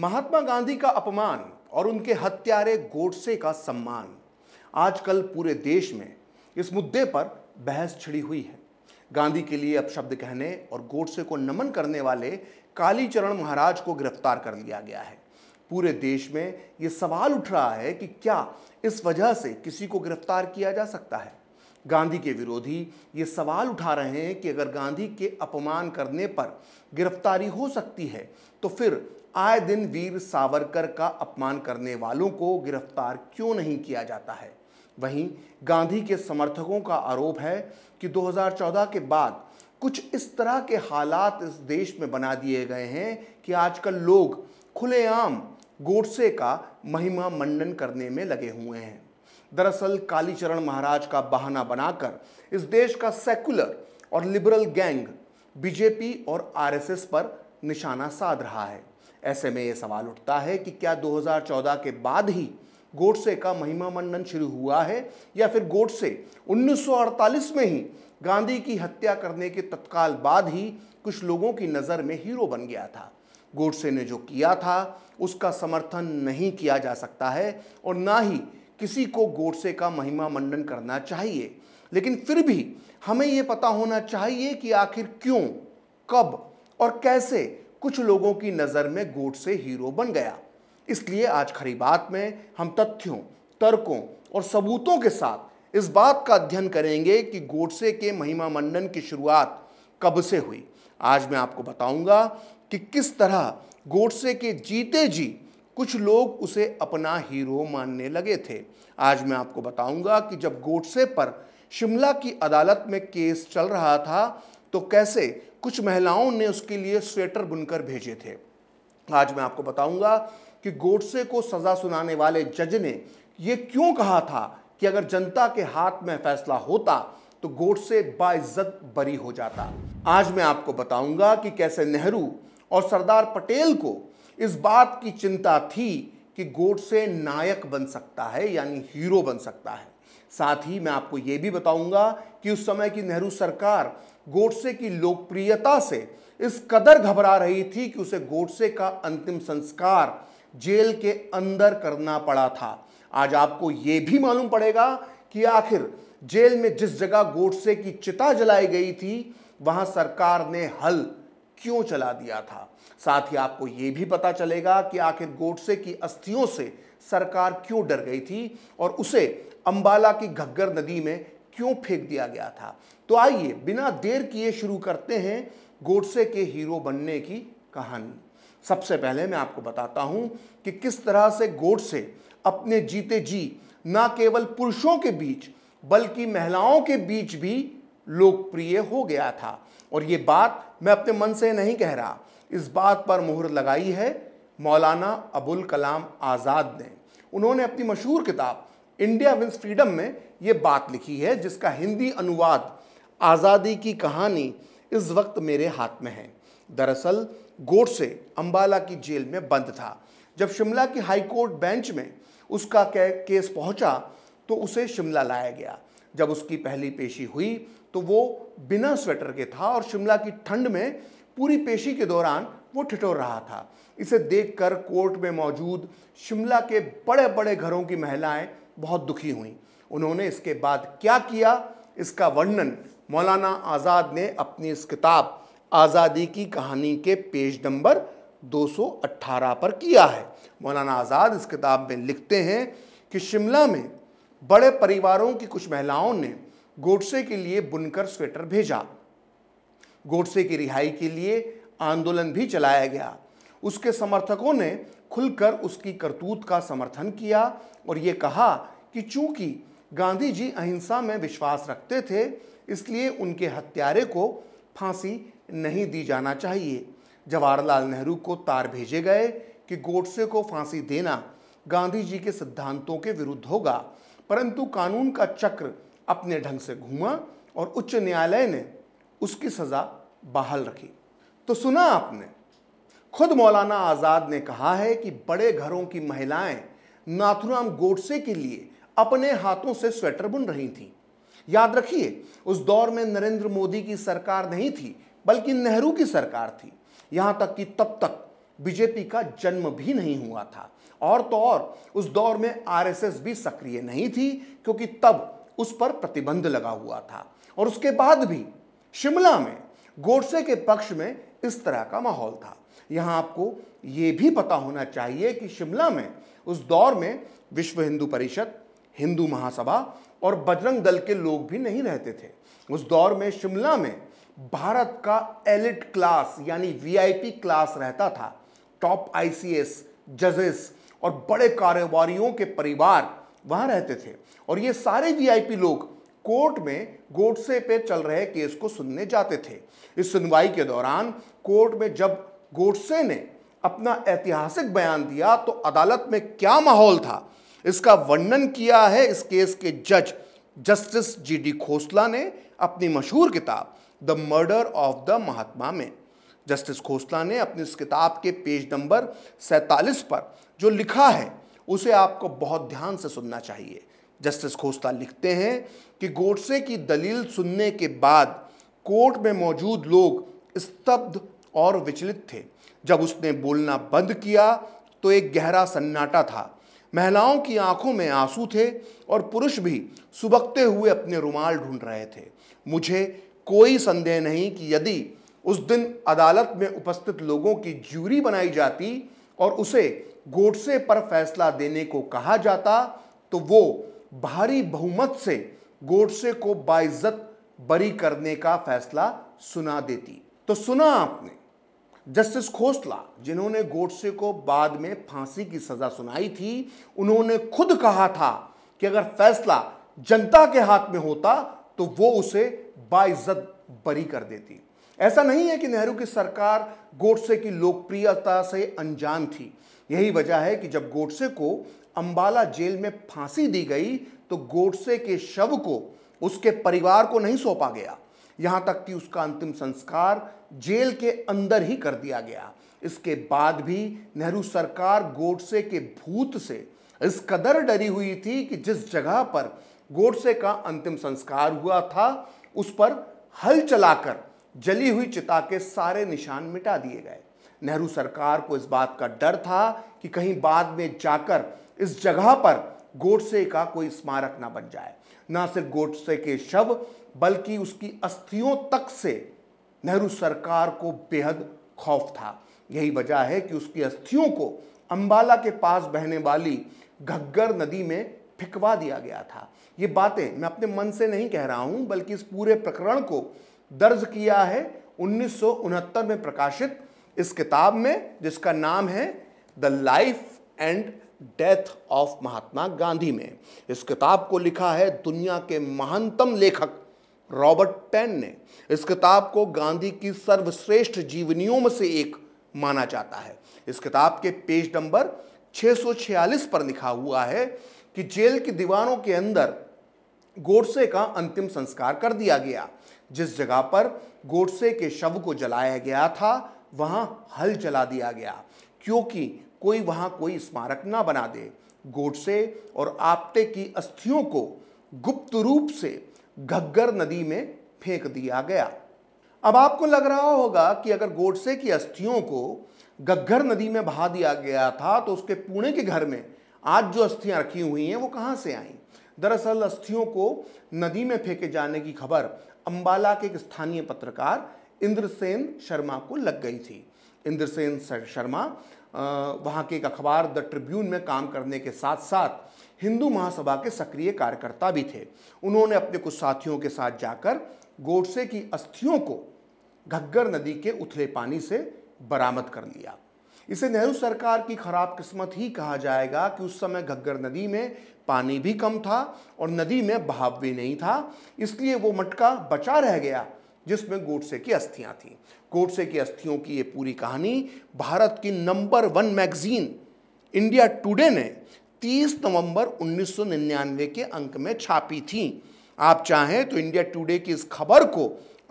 महात्मा गांधी का अपमान और उनके हत्यारे गोडसे का सम्मान आजकल पूरे देश में इस मुद्दे पर बहस छिड़ी हुई है गांधी के लिए अपशब्द कहने और गोडसे को नमन करने वाले कालीचरण महाराज को गिरफ्तार कर लिया गया है पूरे देश में ये सवाल उठ रहा है कि क्या इस वजह से किसी को गिरफ्तार किया जा सकता है गांधी के विरोधी ये सवाल उठा रहे हैं कि अगर गांधी के अपमान करने पर गिरफ्तारी हो सकती है तो फिर आए दिन वीर सावरकर का अपमान करने वालों को गिरफ्तार क्यों नहीं किया जाता है वहीं गांधी के समर्थकों का आरोप है कि 2014 के बाद कुछ इस तरह के हालात इस देश में बना दिए गए हैं कि आजकल लोग खुलेआम गोडसे का महिमा मंडन करने में लगे हुए हैं दरअसल कालीचरण महाराज का बहाना बनाकर इस देश का सेकुलर और लिबरल गैंग बीजेपी और आरएसएस पर निशाना साध रहा है ऐसे में ये सवाल उठता है कि क्या 2014 के बाद ही गोडसे का महिमा मंडन शुरू हुआ है या फिर गोडसे 1948 में ही गांधी की हत्या करने के तत्काल बाद ही कुछ लोगों की नज़र में हीरो बन गया था गोडसे ने जो किया था उसका समर्थन नहीं किया जा सकता है और ना ही किसी को गोडसे का महिमा मंडन करना चाहिए लेकिन फिर भी हमें ये पता होना चाहिए कि आखिर क्यों कब और कैसे कुछ लोगों की नज़र में गोट से हीरो बन गया इसलिए आज बात में हम तथ्यों तर्कों और सबूतों के साथ इस बात का अध्ययन करेंगे कि गोडसे के महिमा मंडन की शुरुआत कब से हुई आज मैं आपको बताऊंगा कि किस तरह गोडसे के जीते जी कुछ लोग उसे अपना हीरो मानने लगे थे आज मैं आपको बताऊंगा कि जब गोडसे पर शिमला की अदालत में केस चल रहा था तो कैसे कुछ महिलाओं ने उसके लिए स्वेटर बुनकर भेजे थे आज मैं आपको बताऊंगा कि गोडसे को सजा सुनाने वाले जज ने यह क्यों कहा था कि अगर जनता के हाथ में फैसला होता तो गोडसे बाइज्जत बरी हो जाता आज मैं आपको बताऊंगा कि कैसे नेहरू और सरदार पटेल को इस बात की चिंता थी कि गोडसे नायक बन सकता है यानी हीरो बन सकता है साथ ही मैं आपको ये भी बताऊंगा कि उस समय की नेहरू सरकार गोडसे की लोकप्रियता से इस कदर घबरा रही थी कि उसे गोडसे का अंतिम संस्कार जेल के अंदर करना पड़ा था आज आपको ये भी मालूम पड़ेगा कि आखिर जेल में जिस जगह गोडसे की चिता जलाई गई थी वहां सरकार ने हल क्यों चला दिया था साथ ही आपको ये भी पता चलेगा कि आखिर गोडसे की अस्थियों से सरकार क्यों डर गई थी और उसे अंबाला की घग्गर नदी में क्यों फेंक दिया गया था तो आइए बिना देर किए शुरू करते हैं गोडसे के हीरो बनने की कहानी सबसे पहले मैं आपको बताता हूं कि किस तरह से गोडसे अपने जीते जी ना केवल पुरुषों के बीच बल्कि महिलाओं के बीच भी लोकप्रिय हो गया था और ये बात मैं अपने मन से नहीं कह रहा इस बात पर मुहर लगाई है मौलाना अबुल कलाम आज़ाद ने उन्होंने अपनी मशहूर किताब इंडिया विंस फ्रीडम में ये बात लिखी है जिसका हिंदी अनुवाद आज़ादी की कहानी इस वक्त मेरे हाथ में है दरअसल गोडसे अंबाला की जेल में बंद था जब शिमला की हाईकोर्ट बेंच में उसका केस पहुंचा तो उसे शिमला लाया गया जब उसकी पहली पेशी हुई तो वो बिना स्वेटर के था और शिमला की ठंड में पूरी पेशी के दौरान वो ठिठोर रहा था इसे देखकर कोर्ट में मौजूद शिमला के बड़े बड़े घरों की महिलाएं बहुत दुखी हुई उन्होंने इसके बाद क्या किया इसका वर्णन मौलाना आज़ाद ने अपनी इस किताब आज़ादी की कहानी के पेज नंबर 218 पर किया है मौलाना आज़ाद इस किताब में लिखते हैं कि शिमला में बड़े परिवारों की कुछ महिलाओं ने गोडसे के लिए बुनकर स्वेटर भेजा गोडसे की रिहाई के लिए आंदोलन भी चलाया गया उसके समर्थकों ने खुलकर उसकी करतूत का समर्थन किया और ये कहा कि चूंकि गांधी जी अहिंसा में विश्वास रखते थे इसलिए उनके हत्यारे को फांसी नहीं दी जाना चाहिए जवाहरलाल नेहरू को तार भेजे गए कि गोडसे को फांसी देना गांधी जी के सिद्धांतों के विरुद्ध होगा परंतु कानून का चक्र अपने ढंग से घूमा और उच्च न्यायालय ने उसकी सज़ा बहाल रखी तो सुना आपने खुद मौलाना आज़ाद ने कहा है कि बड़े घरों की महिलाएं नाथुराम गोडसे के लिए अपने हाथों से स्वेटर बुन रही थीं याद रखिए उस दौर में नरेंद्र मोदी की सरकार नहीं थी बल्कि नेहरू की सरकार थी यहाँ तक कि तब तक बीजेपी का जन्म भी नहीं हुआ था और तो और उस दौर में आरएसएस भी सक्रिय नहीं थी क्योंकि तब उस पर प्रतिबंध लगा हुआ था और उसके बाद भी शिमला में गोडसे के पक्ष में इस तरह का माहौल था यहाँ आपको ये भी पता होना चाहिए कि शिमला में उस दौर में विश्व हिंदू परिषद हिंदू महासभा और बजरंग दल के लोग भी नहीं रहते थे उस दौर में शिमला में भारत का एलिट क्लास यानी वीआईपी क्लास रहता था टॉप आईसीएस जजेस और बड़े कारोबारियों के परिवार वहां रहते थे और ये सारे वीआईपी लोग कोर्ट में गोडसे पे चल रहे केस को सुनने जाते थे इस सुनवाई के दौरान कोर्ट में जब गोडसे ने अपना ऐतिहासिक बयान दिया तो अदालत में क्या माहौल था इसका वर्णन किया है इस केस के जज जस्टिस जी डी खोसला ने अपनी मशहूर किताब the murder of the Mahatma में जस्टिस खोसला ने अपनी इस किताब के पेज नंबर सैतालीस पर जो लिखा है उसे आपको बहुत ध्यान से सुनना चाहिए जस्टिस खोसला लिखते हैं कि गोडसे की दलील सुनने के बाद कोर्ट में मौजूद लोग स्तब्ध और विचलित थे जब उसने बोलना बंद किया तो एक गहरा सन्नाटा था महिलाओं की आंखों में आंसू थे और पुरुष भी सुबकते हुए अपने रुमाल ढूंढ रहे थे मुझे कोई संदेह नहीं कि यदि उस दिन अदालत में उपस्थित लोगों की ज्यूरी बनाई जाती और उसे गोडसे पर फैसला देने को कहा जाता तो वो भारी बहुमत से गोडसे को बाइज्जत बरी करने का फैसला सुना देती तो सुना आपने जस्टिस खोसला जिन्होंने गोडसे को बाद में फांसी की सजा सुनाई थी उन्होंने खुद कहा था कि अगर फैसला जनता के हाथ में होता तो वो उसे बाइज्जत बरी कर देती ऐसा नहीं है कि नेहरू की सरकार गोडसे की लोकप्रियता से अनजान थी यही वजह है कि जब गोडसे को अंबाला जेल में फांसी दी गई तो गोडसे के शव को उसके परिवार को नहीं सौंपा गया यहाँ तक कि उसका अंतिम संस्कार जेल के अंदर ही कर दिया गया इसके बाद भी नेहरू सरकार गोडसे के भूत से इस कदर डरी हुई थी कि जिस जगह पर गोडसे का अंतिम संस्कार हुआ था उस पर हल चलाकर जली हुई चिता के सारे निशान मिटा दिए गए नेहरू सरकार को इस बात का डर था कि कहीं बाद में जाकर इस जगह पर गोडसे का कोई स्मारक ना बन जाए ना सिर्फ गोडसे के शव बल्कि उसकी अस्थियों तक से नेहरू सरकार को बेहद खौफ था यही वजह है कि उसकी अस्थियों को अंबाला के पास बहने वाली घग्गर नदी में फिकवा दिया गया था ये बातें मैं अपने मन से नहीं कह रहा हूँ बल्कि इस पूरे प्रकरण को दर्ज किया है उन्नीस में प्रकाशित इस किताब में जिसका नाम है the life and death of Mahatma Gandhi में इस किताब को लिखा है दुनिया के महानतम लेखक रॉबर्ट पेन ने इस किताब को गांधी की सर्वश्रेष्ठ जीवनियों में से एक माना जाता है इस किताब के पेज नंबर 646 पर लिखा हुआ है कि जेल की दीवारों के अंदर गोडसे का अंतिम संस्कार कर दिया गया जिस जगह पर गोडसे के शव को जलाया गया था वहां हल जला दिया गया क्योंकि कोई वहां कोई स्मारक ना बना दे गोडसे और आपटे की अस्थियों को गुप्त रूप से घग्गर नदी में फेंक दिया गया अब आपको लग रहा होगा कि अगर गोडसे की अस्थियों को घग्घर नदी में बहा दिया गया था तो उसके पुणे के घर में आज जो अस्थियां रखी हुई हैं वो कहाँ से आई दरअसल अस्थियों को नदी में फेंके जाने की खबर अंबाला के एक स्थानीय पत्रकार इंद्रसेन शर्मा को लग गई थी इंद्रसेन शर्मा वहाँ के एक अखबार द ट्रिब्यून में काम करने के साथ साथ हिंदू महासभा के सक्रिय कार्यकर्ता भी थे उन्होंने अपने कुछ साथियों के साथ जाकर गोडसे की अस्थियों को घग्गर नदी के उथले पानी से बरामद कर लिया इसे नेहरू सरकार की खराब किस्मत ही कहा जाएगा कि उस समय घग्गर नदी में पानी भी कम था और नदी में बहाव भी नहीं था इसलिए वो मटका बचा रह गया जिसमें गोडसे की अस्थियाँ थीं गोडसे की अस्थियों की ये पूरी कहानी भारत की number one magazine India Today ने 30 नवंबर 1999 के अंक में छापी थी आप चाहें तो इंडिया टुडे की इस खबर को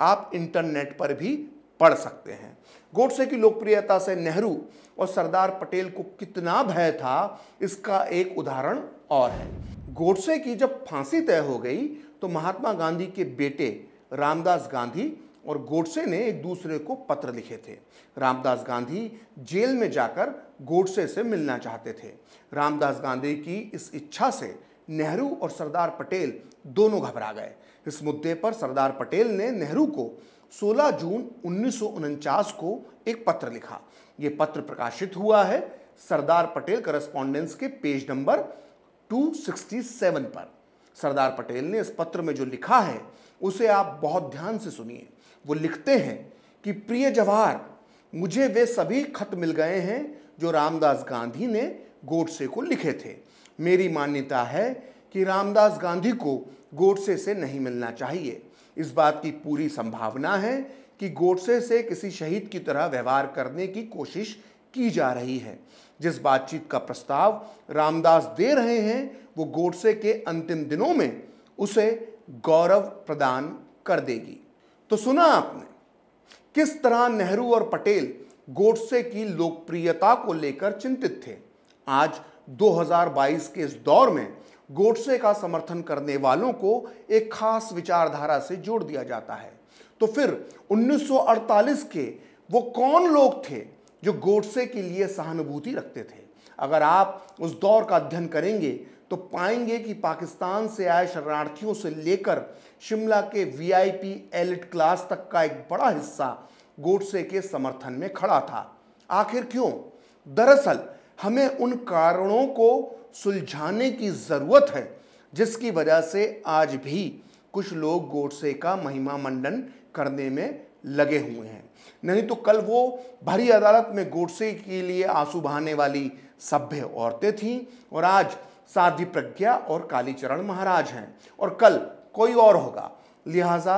आप इंटरनेट पर भी पढ़ सकते हैं गोडसे की लोकप्रियता से नेहरू और सरदार पटेल को कितना भय था इसका एक उदाहरण और है गोडसे की जब फांसी तय हो गई तो महात्मा गांधी के बेटे रामदास गांधी और गोडसे ने एक दूसरे को पत्र लिखे थे रामदास गांधी जेल में जाकर गोडसे से मिलना चाहते थे रामदास गांधी की इस इच्छा से नेहरू और सरदार पटेल दोनों घबरा गए इस मुद्दे पर सरदार पटेल ने नेहरू को 16 जून उन्नीस को एक पत्र लिखा ये पत्र प्रकाशित हुआ है सरदार पटेल करस्पॉन्डेंस के पेज नंबर 267 पर सरदार पटेल ने इस पत्र में जो लिखा है उसे आप बहुत ध्यान से सुनिए वो लिखते हैं कि प्रिय जवाहर मुझे वे सभी खत मिल गए हैं जो रामदास गांधी ने गोडसे को लिखे थे मेरी मान्यता है कि रामदास गांधी को गोडसे से नहीं मिलना चाहिए इस बात की पूरी संभावना है कि गोडसे से किसी शहीद की तरह व्यवहार करने की कोशिश की जा रही है जिस बातचीत का प्रस्ताव रामदास दे रहे हैं वो गोडसे के अंतिम दिनों में उसे गौरव प्रदान कर देगी तो सुना आपने किस तरह नेहरू और पटेल गोडसे की लोकप्रियता को लेकर चिंतित थे आज 2022 के इस दौर में गोडसे का समर्थन करने वालों को एक खास विचारधारा से जोड़ दिया जाता है तो फिर 1948 के वो कौन लोग थे जो गोडसे के लिए सहानुभूति रखते थे अगर आप उस दौर का अध्ययन करेंगे तो पाएंगे कि पाकिस्तान से आए शरणार्थियों से लेकर शिमला के वीआईपी एलिट क्लास तक का एक बड़ा हिस्सा गोडसे के समर्थन में खड़ा था आखिर क्यों दरअसल हमें उन कारणों को सुलझाने की ज़रूरत है जिसकी वजह से आज भी कुछ लोग गोडसे का महिमा मंडन करने में लगे हुए हैं नहीं तो कल वो भरी अदालत में गोडसे के लिए आंसू बहाने वाली सभ्य औरतें थीं और आज साधि प्रज्ञा और कालीचरण महाराज हैं और कल कोई और होगा लिहाजा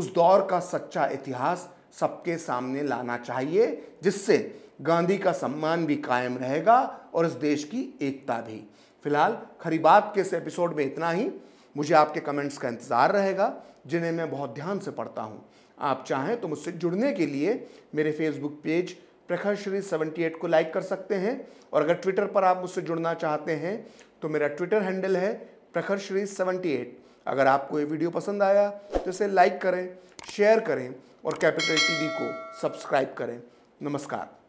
उस दौर का सच्चा इतिहास सबके सामने लाना चाहिए जिससे गांधी का सम्मान भी कायम रहेगा और इस देश की एकता भी फिलहाल खरी बात के इस एपिसोड में इतना ही मुझे आपके कमेंट्स का इंतज़ार रहेगा जिन्हें मैं बहुत ध्यान से पढ़ता हूँ आप चाहें तो मुझसे जुड़ने के लिए मेरे Facebook page Prakhar Shri seventy eight को लाइक कर सकते हैं और अगर ट्विटर पर आप मुझसे जुड़ना चाहते हैं तो मेरा ट्विटर हैंडल है प्रखर श्री सेवेंटी एट अगर आपको ये वीडियो पसंद आया तो इसे लाइक करें शेयर करें और कैपिटल टीवी को सब्सक्राइब करें नमस्कार